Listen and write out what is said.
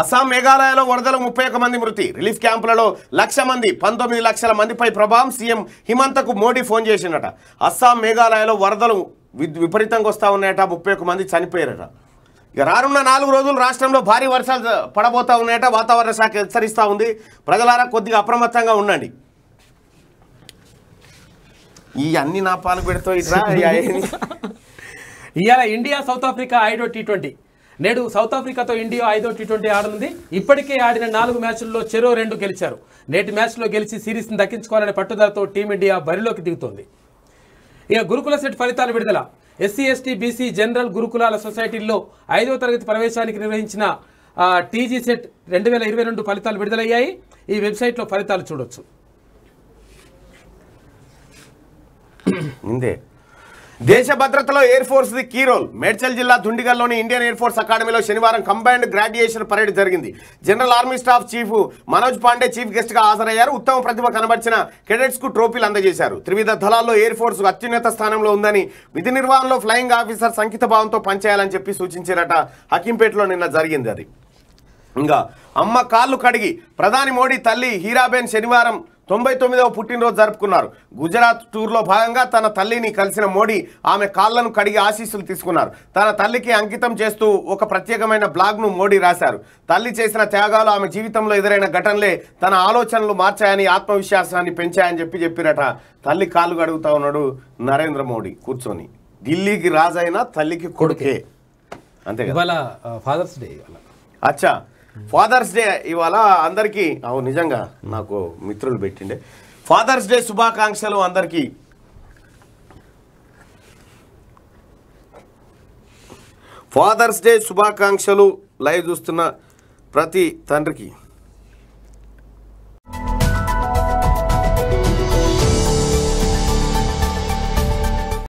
అస్సాం మేఘాలయలో వరదలు ముప్పై మంది మృతి రిలీఫ్ క్యాంపులలో లక్ష మంది పంతొమ్మిది లక్షల మందిపై ప్రభావం సీఎం హిమంతకు మోడీ ఫోన్ చేసిండట అస్సాం మేఘాలయలో వరదలు విపరీతంగా వస్తూ ఉన్నాయట ముప్పై మంది చనిపోయారట ఇక రానున్న నాలుగు రోజులు రాష్ట్రంలో భారీ వర్షాలు పడబోతూ ఉన్నాయట వాతావరణ శాఖ హెచ్చరిస్తూ ఉంది ప్రజలారా కొద్దిగా అప్రమత్తంగా ఉండండి ఈ అన్ని నాపాలు పెడుతూ ఇట్లా ఇవాళ ఇండియా సౌత్ ఆఫ్రికా ఐడో టీ ట్వంటీ నేడు సౌత్ ఆఫ్రికాతో ఇండియా ఐదో టీ ట్వంటీ ఆడనుంది ఇప్పటికే ఆడిన నాలుగు మ్యాచ్ల్లో చెరో రెండు గెలిచారు నేటి మ్యాచ్లో గెలిచి సిరీస్ని దక్కించుకోవాలనే పట్టుదలతో టీమిండియా బరిలోకి దిగుతోంది ఇక గురుకుల సెట్ ఫలితాలు విడుదల ఎస్సీ ఎస్టీ బీసీ జనరల్ గురుకులాల సొసైటీల్లో ఐదో తరగతి ప్రవేశానికి నిర్వహించిన టీజీ సెట్ రెండు వేల ఇరవై రెండు ఫలితాలు విడుదలయ్యాయి ఈ వెబ్సైట్లో ఫలితాలు చూడొచ్చు దేశ భద్రతలో air force key role Medchal జిల్లా దుండిగల్లోని ఇండియన్ ఎయిర్ ఫోర్స్ అకాడమీలో శనివారం కంబైన్డ్ గ్రాడ్యుయేషన్ పరేడ్ జరిగింది general army staff chief Manoj Pande chief గెస్ట్గా హాజరయ్యారు ఉత్తమ ప్రతిభ కనబర్చిన కెడెట్స్కు ట్రోఫీలు అందజేశారు త్రివిధ దళాల్లో ఎయిర్ ఫోర్స్ అత్యున్నత స్థానంలో ఉందని విధి నిర్వహణలో ఫ్లయింగ్ ఆఫీసర్ సంకిత భావంతో పనిచేయాలని చెప్పి సూచించారట హకీంపేటలో నిన్న జరిగింది అది ఇంకా అమ్మ కాళ్ళు కడిగి ప్రధాని మోడీ తల్లి హీరాబేన్ శనివారం తొంభై తొమ్మిదవ పుట్టినరోజు జరుపుకున్నారు గుజరాత్ టూర్లో భాగంగా తన తల్లిని కలిసిన మోడీ ఆమె కాళ్లను కడిగి ఆశీస్సులు తీసుకున్నారు తన తల్లికి అంకితం చేస్తూ ఒక ప్రత్యేకమైన బ్లాగ్ను మోడీ రాశారు తల్లి చేసిన త్యాగాలు ఆమె జీవితంలో ఎదురైన ఘటనలే తన ఆలోచనలు మార్చాయని ఆత్మవిశ్వాసాన్ని పెంచాయని చెప్పి చెప్పిరట తల్లి కాళ్ళు కడుగుతా ఉన్నాడు నరేంద్ర మోడీ కూర్చొని ఢిల్లీకి రాజైన తల్లికి కొడుకే అంతే ఫాదర్స్ డే అచ్చా ఫాదర్స్ డే ఇవాళ అందరికీ అవు నిజంగా నాకు మిత్రులు పెట్టిండే ఫాదర్స్ డే శుభాకాంక్షలు అందరికీ ఫాదర్స్ డే శుభాకాంక్షలు లైవ్ చూస్తున్న ప్రతి తండ్రికి